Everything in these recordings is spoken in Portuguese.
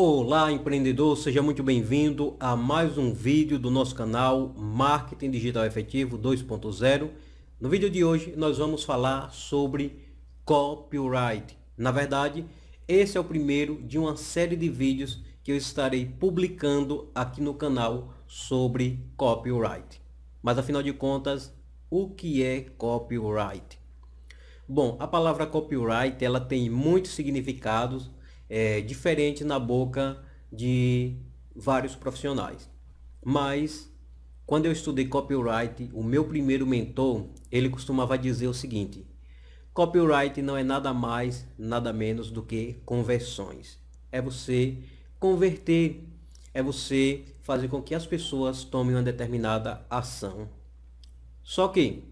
Olá empreendedor, seja muito bem-vindo a mais um vídeo do nosso canal Marketing Digital Efetivo 2.0. No vídeo de hoje nós vamos falar sobre copyright. Na verdade, esse é o primeiro de uma série de vídeos que eu estarei publicando aqui no canal sobre copyright. Mas afinal de contas, o que é copyright? Bom, a palavra copyright ela tem muitos significados é, diferente na boca de vários profissionais. Mas quando eu estudei copyright, o meu primeiro mentor, ele costumava dizer o seguinte: copyright não é nada mais, nada menos do que conversões. É você converter, é você fazer com que as pessoas tomem uma determinada ação. Só que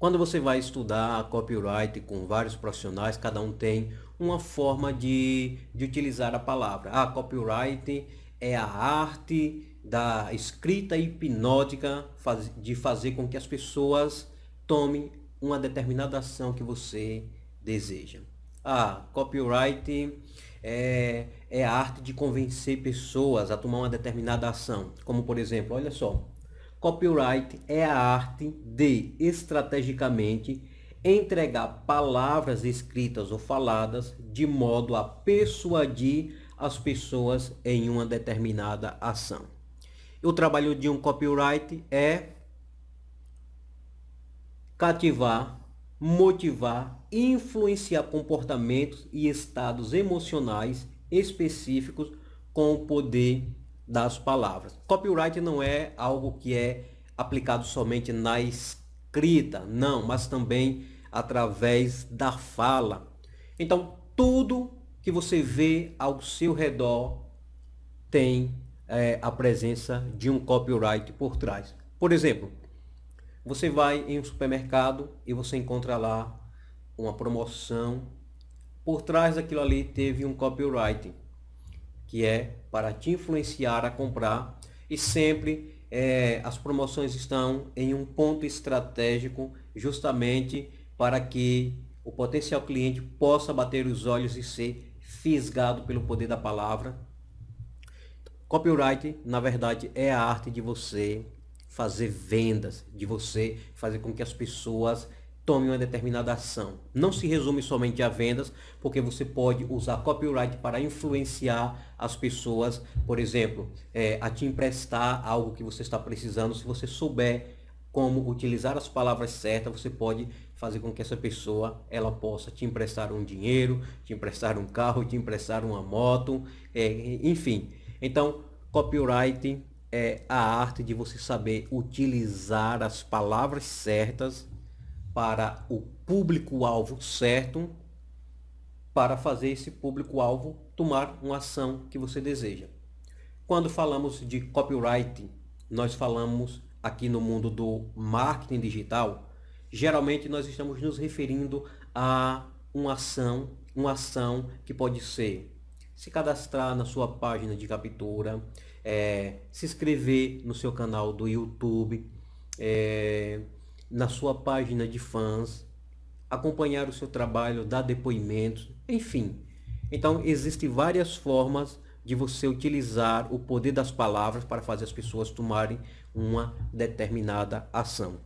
quando você vai estudar copyright com vários profissionais, cada um tem uma forma de, de utilizar a palavra. Ah, copyright é a arte da escrita hipnótica faz, de fazer com que as pessoas tomem uma determinada ação que você deseja. Ah, copyright é, é a arte de convencer pessoas a tomar uma determinada ação. Como por exemplo, olha só, Copyright é a arte de, estrategicamente, entregar palavras escritas ou faladas de modo a persuadir as pessoas em uma determinada ação. O trabalho de um copyright é cativar, motivar, influenciar comportamentos e estados emocionais específicos com o poder das palavras. Copyright não é algo que é aplicado somente na escrita, não, mas também através da fala. Então, tudo que você vê ao seu redor tem é, a presença de um copyright por trás. Por exemplo, você vai em um supermercado e você encontra lá uma promoção. Por trás daquilo ali teve um copyright que é para te influenciar a comprar. E sempre é, as promoções estão em um ponto estratégico, justamente para que o potencial cliente possa bater os olhos e ser fisgado pelo poder da palavra. Copyright, na verdade, é a arte de você fazer vendas, de você fazer com que as pessoas tome uma determinada ação. Não se resume somente a vendas, porque você pode usar copyright para influenciar as pessoas, por exemplo, é, a te emprestar algo que você está precisando. Se você souber como utilizar as palavras certas, você pode fazer com que essa pessoa ela possa te emprestar um dinheiro, te emprestar um carro, te emprestar uma moto, é, enfim. Então, copyright é a arte de você saber utilizar as palavras certas para o público-alvo certo para fazer esse público-alvo tomar uma ação que você deseja. Quando falamos de copyright, nós falamos aqui no mundo do marketing digital, geralmente nós estamos nos referindo a uma ação, uma ação que pode ser se cadastrar na sua página de captura, é, se inscrever no seu canal do YouTube, é, na sua página de fãs, acompanhar o seu trabalho, dar depoimentos, enfim. Então, existem várias formas de você utilizar o poder das palavras para fazer as pessoas tomarem uma determinada ação.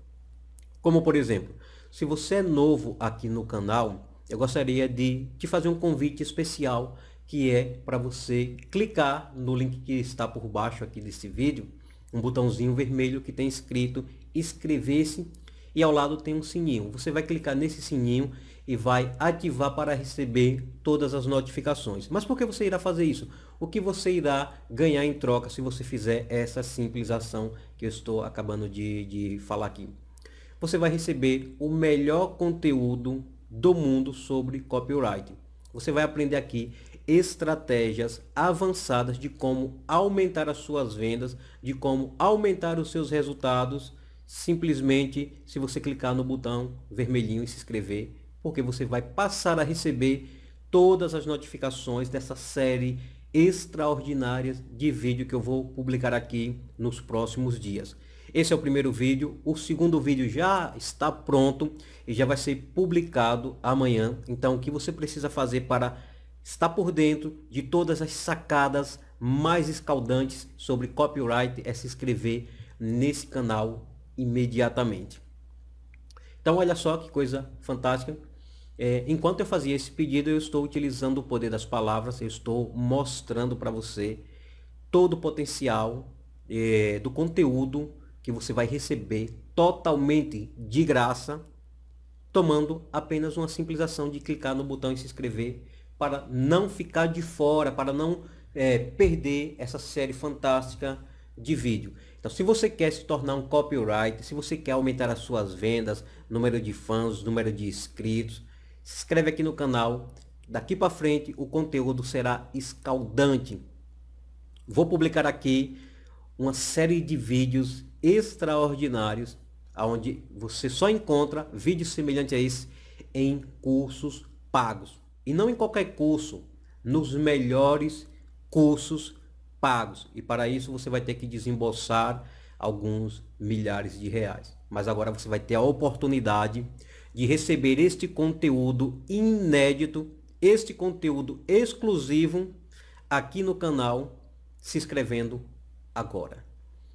Como, por exemplo, se você é novo aqui no canal, eu gostaria de te fazer um convite especial que é para você clicar no link que está por baixo aqui desse vídeo, um botãozinho vermelho que tem escrito inscrever-se e ao lado tem um sininho. Você vai clicar nesse sininho e vai ativar para receber todas as notificações. Mas por que você irá fazer isso? O que você irá ganhar em troca se você fizer essa simples ação que eu estou acabando de, de falar aqui? Você vai receber o melhor conteúdo do mundo sobre copyright. Você vai aprender aqui estratégias avançadas de como aumentar as suas vendas, de como aumentar os seus resultados simplesmente se você clicar no botão vermelhinho e se inscrever, porque você vai passar a receber todas as notificações dessa série extraordinária de vídeo que eu vou publicar aqui nos próximos dias. Esse é o primeiro vídeo, o segundo vídeo já está pronto e já vai ser publicado amanhã. Então o que você precisa fazer para estar por dentro de todas as sacadas mais escaldantes sobre copyright é se inscrever nesse canal imediatamente. Então, olha só que coisa fantástica. É, enquanto eu fazia esse pedido, eu estou utilizando o poder das palavras, eu estou mostrando para você todo o potencial é, do conteúdo que você vai receber totalmente de graça, tomando apenas uma simples ação de clicar no botão e se inscrever para não ficar de fora, para não é, perder essa série fantástica de vídeo. Então, se você quer se tornar um copyright, se você quer aumentar as suas vendas, número de fãs, número de inscritos, se inscreve aqui no canal. Daqui para frente o conteúdo será escaldante. Vou publicar aqui uma série de vídeos extraordinários onde você só encontra vídeos semelhantes a esse em cursos pagos. E não em qualquer curso, nos melhores cursos pagos. E para isso você vai ter que desembolsar alguns milhares de reais. Mas agora você vai ter a oportunidade de receber este conteúdo inédito, este conteúdo exclusivo aqui no canal, se inscrevendo agora.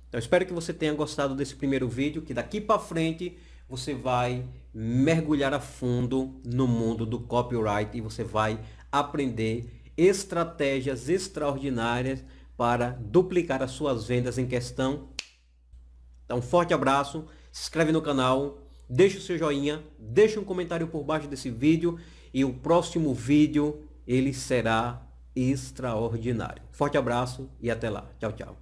Então espero que você tenha gostado desse primeiro vídeo, que daqui para frente você vai mergulhar a fundo no mundo do copyright e você vai aprender estratégias extraordinárias para duplicar as suas vendas em questão. Então, forte abraço, se inscreve no canal, deixa o seu joinha, deixa um comentário por baixo desse vídeo e o próximo vídeo ele será extraordinário. Forte abraço e até lá. Tchau, tchau.